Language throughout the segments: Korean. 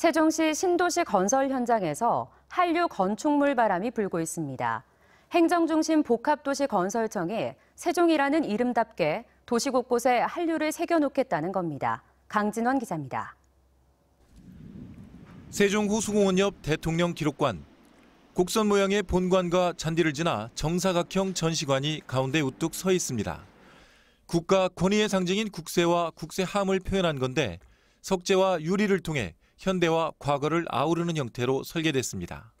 세종시 신도시 건설 현장에서 한류 건축물 바람이 불고 있습니다. 행정중심 복합도시 건설청이 세종이라는 이름답게 도시 곳곳에 한류를 새겨놓겠다는 겁니다. 강진원 기자입니다. 세종 호수공원 옆 대통령 기록관. 곡선 모양의 본관과 잔디를 지나 정사각형 전시관이 가운데 우뚝 서 있습니다. 국가 권위의 상징인 국세와 국세함을 표현한 건데 석재와 유리를 통해 현대와 과거를 아우르는 형태로 설계됐습니다.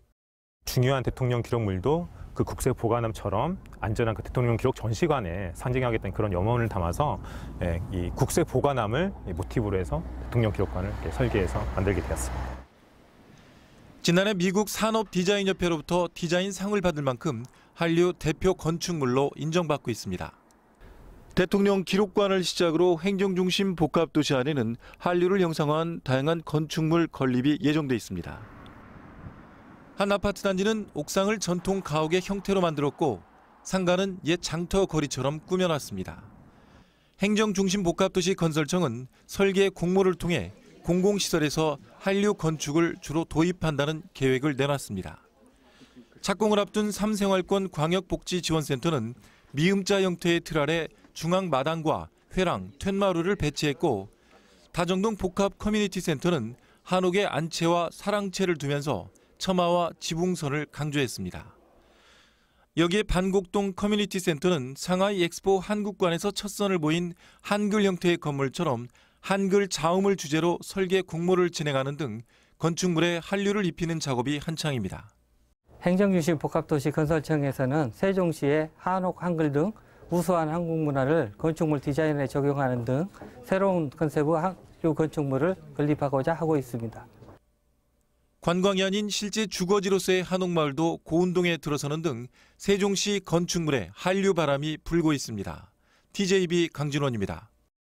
중요한 대통령 기록물도 그 국세 보관함처럼 안전한 그 대통령 기록 전시관에 상징하겠다는 그런 염원을 담아서 예, 이 국세 보관함을 모티브로 해서 대통령 기록관을 설계해서 만들게 되었습니다. 지난해 미국 산업 디자인 협회로부터 디자인 상을 받을 만큼 한류 대표 건축물로 인정받고 있습니다. 대통령 기록관을 시작으로 행정중심 복합도시 안에는 한류를 형상화한 다양한 건축물 건립이 예정돼 있습니다. 한 아파트 단지는 옥상을 전통 가옥의 형태로 만들었고 상가는 옛 장터 거리처럼 꾸며놨습니다. 행정중심 복합도시 건설청은 설계 공모를 통해 공공시설에서 한류 건축을 주로 도입한다는 계획을 내놨습니다. 착공을 앞둔 삼생활권 광역복지지원센터는 미음자 형태의 틀 아래 중앙 마당과 회랑 툇마루를 배치했고 다정동 복합 커뮤니티 센터는 한옥의 안채와 사랑채를 두면서 처마와 지붕선을 강조했습니다. 여기에 반곡동 커뮤니티 센터는 상하이 엑스포 한국관에서 첫 선을 보인 한글 형태의 건물처럼 한글 자음을 주제로 설계 공모를 진행하는 등 건축물에 한류를 입히는 작업이 한창입니다. 행정유실 복합도시 건설청에서는 세종시의 한옥 한글 등 우수한 한국 문화를 건축물 디자인에 적용하는 등 새로운 컨셉의 한류 건축물을 건립하고자 하고 있습니다. 관광이 아닌 실제 주거지로서의 한옥마을도 고운동에 들어서는 등 세종시 건축물의 한류 바람이 불고 있습니다. TJB 강진원입니다.